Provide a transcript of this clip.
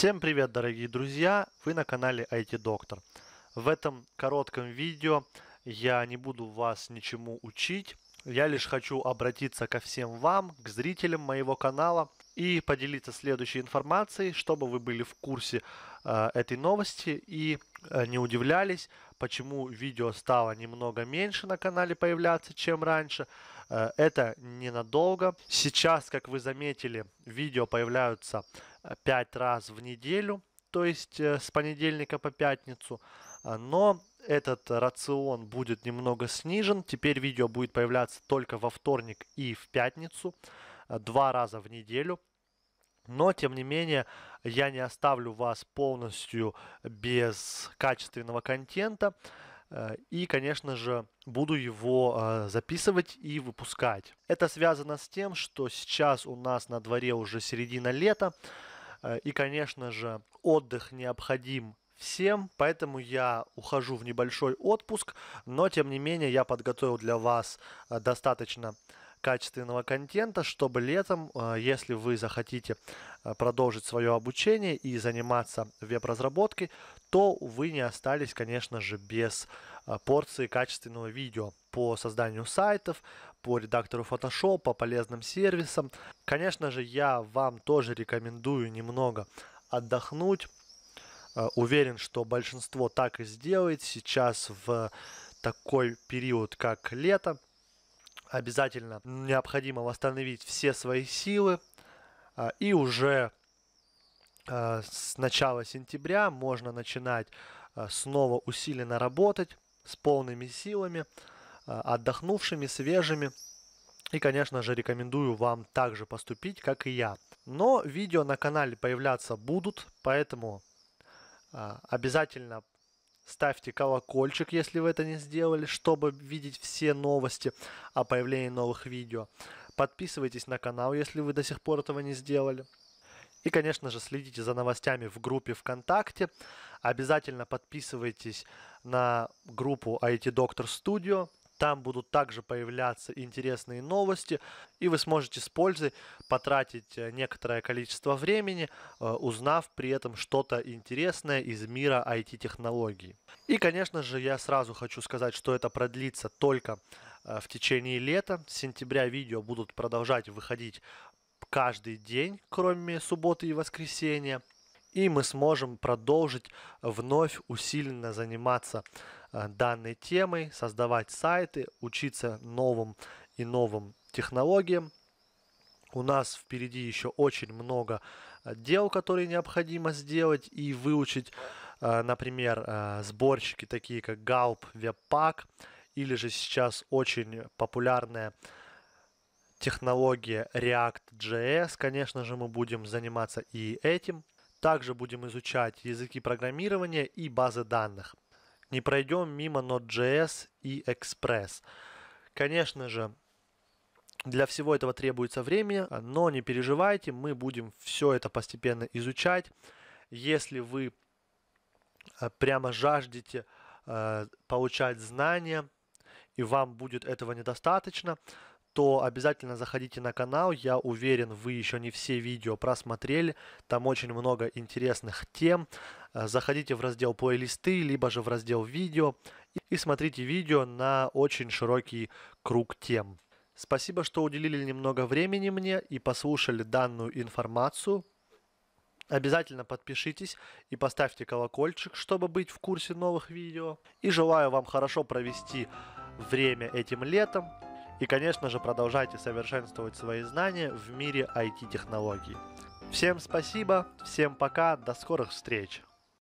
Всем привет, дорогие друзья! Вы на канале IT-доктор. В этом коротком видео я не буду вас ничему учить. Я лишь хочу обратиться ко всем вам, к зрителям моего канала и поделиться следующей информацией, чтобы вы были в курсе э, этой новости и э, не удивлялись, почему видео стало немного меньше на канале появляться, чем раньше. Э, это ненадолго. Сейчас, как вы заметили, видео появляются 5 э, раз в неделю, то есть э, с понедельника по пятницу. А, но этот рацион будет немного снижен. Теперь видео будет появляться только во вторник и в пятницу, два раза в неделю. Но, тем не менее, я не оставлю вас полностью без качественного контента. Э, и, конечно же, буду его э, записывать и выпускать. Это связано с тем, что сейчас у нас на дворе уже середина лета. Э, и, конечно же, отдых необходим всем, поэтому я ухожу в небольшой отпуск, но тем не менее я подготовил для вас достаточно качественного контента, чтобы летом, э, если вы захотите э, продолжить свое обучение и заниматься веб-разработкой, то вы не остались, конечно же, без э, порции качественного видео по созданию сайтов, по редактору Photoshop, по полезным сервисам. Конечно же, я вам тоже рекомендую немного отдохнуть. Уверен, что большинство так и сделает сейчас в такой период, как лето – обязательно необходимо восстановить все свои силы. А, и уже а, с начала сентября можно начинать а, снова усиленно работать с полными силами, отдохнувшими, свежими. И, конечно же, рекомендую вам также поступить, как и я. Но видео на канале появляться будут, поэтому обязательно Ставьте колокольчик, если вы это не сделали, чтобы видеть все новости о появлении новых видео. Подписывайтесь на канал, если вы до сих пор этого не сделали. И, конечно же, следите за новостями в группе ВКонтакте. Обязательно подписывайтесь на группу IT Doctor Studio. Там будут также появляться интересные новости, и вы сможете с пользой потратить э, некоторое количество времени, э, узнав при этом что-то интересное из мира IT-технологий. И, конечно же, я сразу хочу сказать, что это продлится только э, в течение лета. С сентября видео будут продолжать выходить каждый день, кроме субботы и воскресенья и мы сможем продолжить вновь усиленно заниматься э, данной темой, создавать сайты, учиться новым и новым технологиям. У нас впереди еще очень много э, дел, которые необходимо сделать и выучить, э, например, сборщики такие как Galp, Webpack, или же сейчас очень популярная технология React.js. Конечно же, мы будем заниматься и этим. Также будем изучать языки программирования и базы данных. Не пройдем мимо Node.js и Express. Конечно же, для всего этого требуется время, но не переживайте, мы будем все это постепенно изучать. Если вы э, прямо жаждете э, получать знания, и вам будет этого недостаточно, то обязательно заходите на канал. Я уверен, вы еще не все видео просмотрели. Там очень много интересных тем. Э, заходите в раздел плейлисты, либо же в раздел видео и смотрите видео на очень широкий круг тем. Спасибо, что уделили немного времени мне и послушали данную информацию. Обязательно подпишитесь и поставьте колокольчик, чтобы быть в курсе новых видео. И желаю вам хорошо провести время этим летом. И, конечно же, продолжайте совершенствовать свои знания в мире IT-технологий. Всем спасибо, всем пока, до скорых встреч!